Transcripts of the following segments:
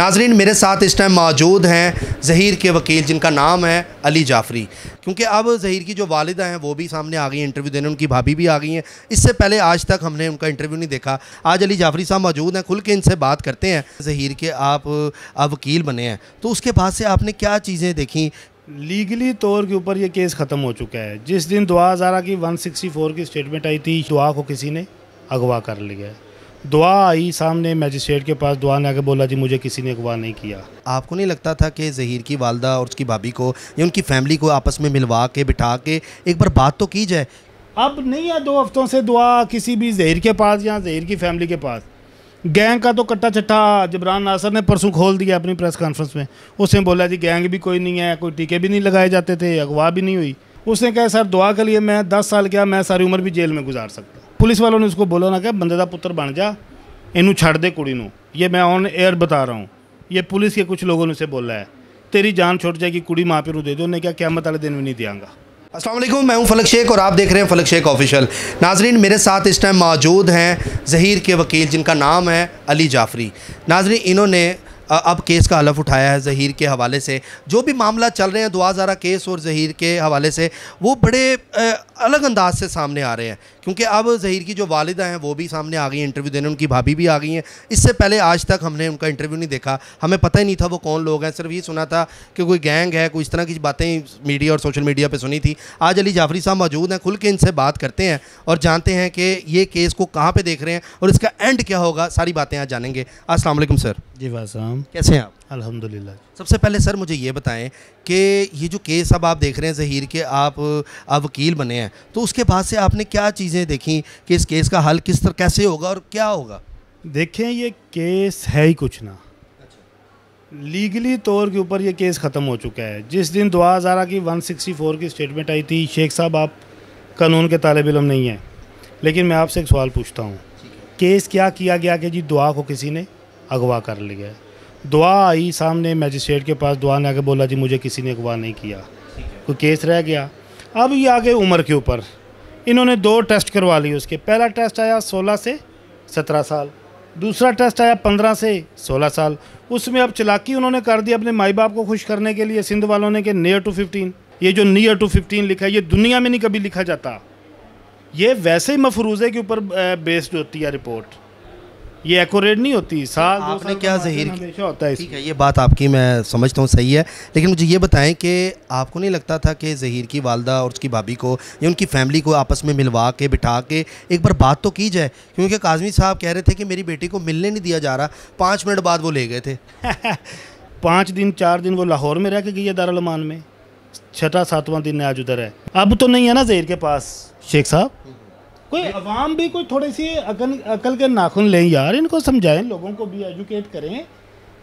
नाजरीन मेरे साथ इस टाइम मौजूद हैं जहीर के वकील जिनका नाम है अली जाफरी क्योंकि अब जहीर की जो वालदा हैं वो भी सामने आ गई हैं इंटरव्यू देने उनकी भाभी भी आ गई हैं इससे पहले आज तक हमने उनका इंटरव्यू नहीं देखा आज अली जाफरी साहब मौजूद हैं खुल के इनसे बात करते हैं जहीर के आप, अब वकील बने हैं तो उसके बाद से आपने क्या चीज़ें देखी लीगली तौर के ऊपर ये केस ख़त्म हो चुका है जिस दिन दुआ हज़ारा की 164 की स्टेटमेंट आई थी दुआ को किसी ने अगवा कर लिया है दुआ आई सामने मैजिस्ट्रेट के पास दुआ ने आगे बोला जी मुझे किसी ने अगवा नहीं किया आपको नहीं लगता था कि जहीर की वालदा और उसकी भाभी को या उनकी फैमिली को आपस में मिलवा के बिठा के एक बार बात तो की जाए अब नहीं है दो हफ्तों से दुआ किसी भी जहीर के पास या जहीर की फैमिली के पास गैंग का तो कट्टा चट्टा जबरान नासर ने परसों खोल दिया अपनी प्रेस कॉन्फ्रेंस में उसने बोला जी गैंग भी कोई नहीं है कोई टीके भी नहीं लगाए जाते थे अगवा भी नहीं हुई उसने कहा सर दुआ के लिए मैं दस साल क्या मैं सारी उम्र भी जेल में गुजार सकता पुलिस वालों ने उसको बोला ना क्या बंदे का पुत्र बन जा इनू ਛੱਡ दे कुी नू ये मैं ऑन एयर बता रहा हूँ ये पुलिस के कुछ लोगों ने उसे बोला है तेरी जान छोड़ जाएगी कुड़ी माँ पे रू दे दो उन्हें क्या मत वाले दिन में नहीं दियांगा असलम मैं हूँ फलक शेख और आप देख रहे हैं फलक शेख ऑफिशियल नाजरीन मेरे साथ इस टाइम मौजूद हैं जहीर के वकील जिनका नाम है अली जाफरी नाजरीन इन्होंने अब केस का हलफ उठाया है जहीर के हवाले से जो भी मामला चल रहे हैं दुआ ज़ारा केस और जहीर के हवाले से वो बड़े अलग अंदाज से सामने आ रहे हैं क्योंकि अब जहीर की जो वालदा हैं वो भी सामने आ गई हैं इंटरव्यू देने उनकी भाभी भी आ गई हैं इससे पहले आज तक हमने उनका इंटरव्यू नहीं देखा हमें पता ही नहीं था वो कौन लोग हैं सिर्फ ये सुना था कि कोई गैंग है कोई इस तरह की बातें मीडिया और सोशल मीडिया पर सुनी थी आज अली जाफरी साहब मौजूद हैं खुल के इनसे बात करते हैं और जानते हैं कि ये केस को कहाँ पर देख रहे हैं और इसका एंड क्या होगा सारी बातें आज जानेंगे असलम सर जी वाह कैसे हैं आप अल्हम्दुलिल्लाह सबसे पहले सर मुझे ये बताएं कि ये जो केस अब आप देख रहे हैं जहीर के आप आप वकील बने हैं तो उसके बाद से आपने क्या चीज़ें देखी कि इस केस का हल किस तरह कैसे होगा और क्या होगा देखें ये केस है ही कुछ ना लीगली तौर के ऊपर ये केस ख़त्म हो चुका है जिस दिन दुआ हज़ारा की 164 की स्टेटमेंट आई थी शेख साहब आप कानून के तालब इलम नहीं हैं लेकिन मैं आपसे एक सवाल पूछता हूँ केस क्या किया गया कि जी दुआ को किसी ने अगवा कर लिया है दुआ आई सामने मैजिस्ट्रेट के पास दुआ ने आगे बोला जी मुझे किसी ने अगवा नहीं किया कोई केस रह गया अब ये आगे उम्र के ऊपर इन्होंने दो टेस्ट करवा लिए उसके पहला टेस्ट आया सोलह से सत्रह साल दूसरा टेस्ट आया पंद्रह से सोलह साल उसमें अब चलाकी उन्होंने कर दी अपने माई बाप को खुश करने के लिए सिंध वालों ने कि नियर टू फिफ्टीन ये जो नियर टू फिफ्टीन लिखा है ये दुनिया में नहीं कभी लिखा जाता ये वैसे ही मफरूज़े के ऊपर बेस्ड होती है रिपोर्ट ये एकोरेट नहीं होती साल आपने क्या जहिर हमेशा होता है ठीक है ये बात आपकी मैं समझता हूँ सही है लेकिन मुझे ये बताएं कि आपको नहीं लगता था कि जहिर की वालदा और उसकी भाभी को या उनकी फैमिली को आपस में मिलवा के बिठा के एक बार बात तो की जाए क्योंकि काजमी साहब कह रहे थे कि मेरी बेटी को मिलने नहीं दिया जा रहा पाँच मिनट बाद वो ले गए थे पाँच दिन चार दिन वो लाहौर में रह के गई है दारालमान में छठा सातवां दिन आज उधर है अब तो नहीं है ना जहीर के पास शेख साहब कोई आवाम भी कोई थोड़ी सी अकल अकल के नाखून लें यार इनको समझाएं लोगों को भी एजुकेट करें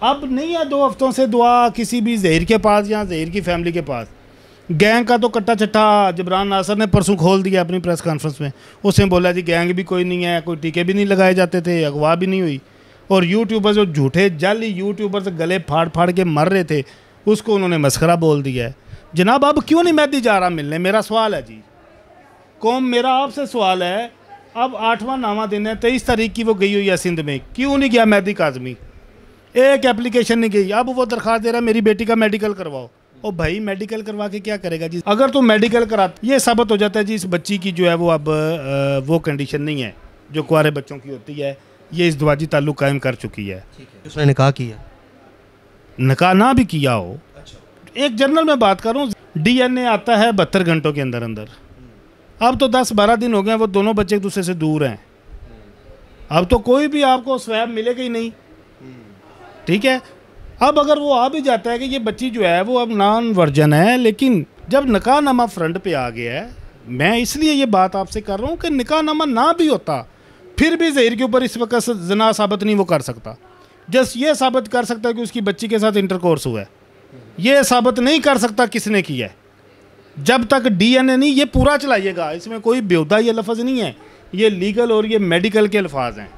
अब नहीं है दो हफ्तों से दुआ किसी भी जहर के पास या जहर की फैमिली के पास गैंग का तो कट्टा चट्टा जबरान नासर ने परसों खोल दिया अपनी प्रेस कॉन्फ्रेंस में उसने बोला जी गैंग भी कोई नहीं है कोई टीके भी नहीं लगाए जाते थे अगवा भी नहीं हुई और यूट्यूबर जो झूठे जल यूट्यूबर्स गले फाड़ फाड़ के मर रहे थे उसको उन्होंने मस्करा बोल दिया है जनाब अब क्यों नहीं मैं दी जा रहा मिलने मेरा सवाल है जी कौम मेरा आपसे सवाल है अब आठवां नामा दिन है तेईस तारीख की वो गई हुई है सिंध में क्यों नहीं गया मैदिक काजमी एक एप्लीकेशन नहीं गई अब वो दरख्वास्त दे रहा है मेरी बेटी का मेडिकल करवाओ और भाई मेडिकल करवा के क्या करेगा जी अगर तो मेडिकल करा ये साबित हो जाता है जी इस बच्ची की जो है वो अब वो कंडीशन नहीं है जो कुरे बच्चों की होती है ये इस दवाजी ताल्लुक कायम कर चुकी है उसने निकाह किया निकाह ना भी किया हो अच्छा। एक जर्नल में बात करूँ ए आता है बहत्तर घंटों के अंदर अंदर अब तो दस बारह दिन हो गए वो दोनों बच्चे एक दूसरे से दूर हैं अब तो कोई भी आपको स्वैब मिलेगा ही नहीं ठीक है अब अगर वो आ भी जाता है कि ये बच्ची जो है वो अब नॉन वर्जन है लेकिन जब निकाहनामा फ्रंट पे आ गया है मैं इसलिए ये बात आपसे कर रहा हूँ कि निकाहनामा ना भी होता फिर भी जहर के ऊपर इस वक्त जना साबित नहीं वो कर सकता जस्ट ये साबित कर सकता है कि उसकी बच्ची के साथ इंटरकोर्स हुआ है ये साबित नहीं कर सकता किसने किया है जब तक डीएनए नहीं ये पूरा चलाइएगा इसमें कोई बेहदा ये लफज नहीं है ये लीगल और ये मेडिकल के अल्फाज हैं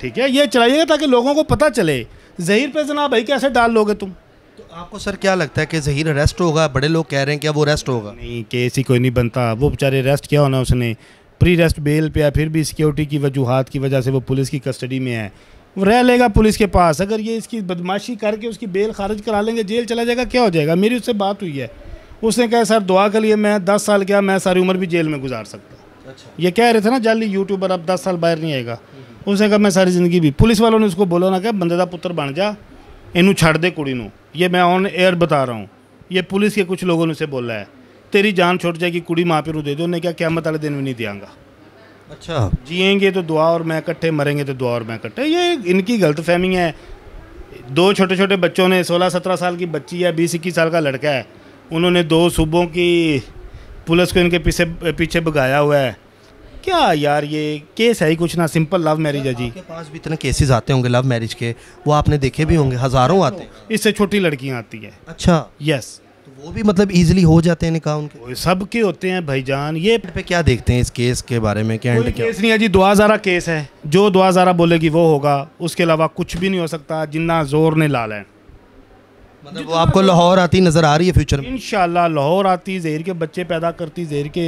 ठीक है ये चलाइएगा ताकि लोगों को पता चले जहीर पे जनाब भाई कैसे डाल लोगे तुम तो आपको सर क्या लगता है कि जहीर अरेस्ट होगा बड़े लोग कह रहे हैं कि अब वो अरेस्ट होगा नहीं केस ही कोई नहीं बनता वो बेचारे अरेस्ट किया होना उसने प्री रेस्ट बेल पे है फिर भी सिक्योरिटी की वजूहत की वजह से वो पुलिस की कस्टडी में है वो रह लेगा पुलिस के पास अगर ये इसकी बदमाशी करके उसकी बेल खारिज करा लेंगे जेल चला जाएगा क्या हो जाएगा मेरी उससे बात हुई है उसने कहा सर दुआ के लिए मैं दस साल क्या मैं सारी उम्र भी जेल में गुजार सकता अच्छा। ये कह रहे थे ना जाली यूट्यूबर अब दस साल बाहर नहीं आएगा उसने कहा मैं सारी ज़िंदगी भी पुलिस वालों ने उसको बोला ना क्या बंदे का पुत्र बन जा इनू छड़ दे कुड़ी ये मैं ऑन एयर बता रहा हूँ ये पुलिस के कुछ लोगों ने उसे बोला है तेरी जान छोड़ जाएगी कुड़ी माँ प्यो दे दो उन्हें क्या मत वाले दिन भी नहीं दियांगा अच्छा जिएंगे तो दुआ और मैं इकट्ठे मरेंगे तो दुआ और मैं इकट्ठे ये इनकी गलत फहमी है दो छोटे छोटे बच्चों ने सोलह सत्रह साल की बच्ची है बीस इक्कीस साल का लड़का है उन्होंने दो सूबों की पुलिस को इनके पीछे पीछे भगाया हुआ है क्या यार ये केस है ही कुछ ना सिंपल लव मैरिज है जी आपके पास भी इतने केसेस आते होंगे लव मैरिज के वो आपने देखे भी होंगे हज़ारों आते हैं तो इससे छोटी लड़कियां आती हैं अच्छा यस तो वो भी मतलब इजीली हो जाते हैं निकाह उनके सब के होते हैं भाईजान ये पे क्या देखते हैं इस केस के बारे में क्या एंड केस नहीं है जी दुआ केस है जो दुआ ज़ारा बोलेगी वो होगा उसके अलावा कुछ भी नहीं हो सकता जिन्ना जोर ने ला लें मतलब वो आपको लाहौर आती नज़र आ रही है फ्यूचर में इनशाला लाहौर आती जहर के बच्चे पैदा करती जहर के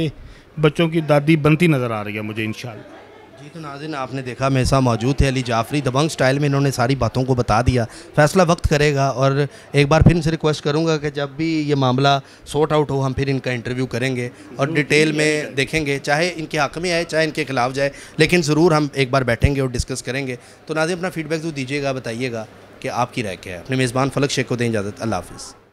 बच्चों की दादी बनती नज़र आ रही है मुझे इनशाला जी तो नाजिन आपने देखा मेरे साथ मौजूद थे अली जाफरी दबंग स्टाइल में इन्होंने सारी बातों को बता दिया फैसला वक्त करेगा और एक बार फिर इनसे रिक्वेस्ट करूंगा कि जब भी ये मामला सॉर्ट आउट हो हम फिर इनका इंटरव्यू करेंगे और डिटेल में देखेंगे चाहे इनके हक में आए चाहे इनके खिलाफ जाए लेकिन ज़रूर हम एक बार बैठेंगे और डिस्कस करेंगे तो नाजिन अपना फीडबैक तो दीजिएगा बताइएगा कि आपकी राय क्या है अपने मेज़बान फलक शेख को दें इजाज़त अल्लाह हाफिज़